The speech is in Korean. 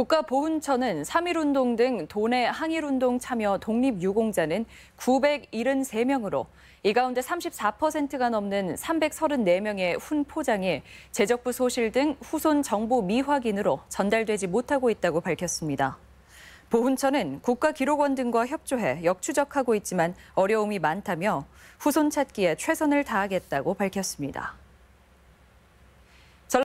국가보훈처는 3.1운동 등 도내 항일운동 참여 독립유공자는 973명으로 이 가운데 34%가 넘는 334명의 훈포장이 제적부 소실 등 후손 정보 미확인으로 전달되지 못하고 있다고 밝혔습니다. 보훈처는 국가기록원 등과 협조해 역추적하고 있지만 어려움이 많다며 후손 찾기에 최선을 다하겠다고 밝혔습니다.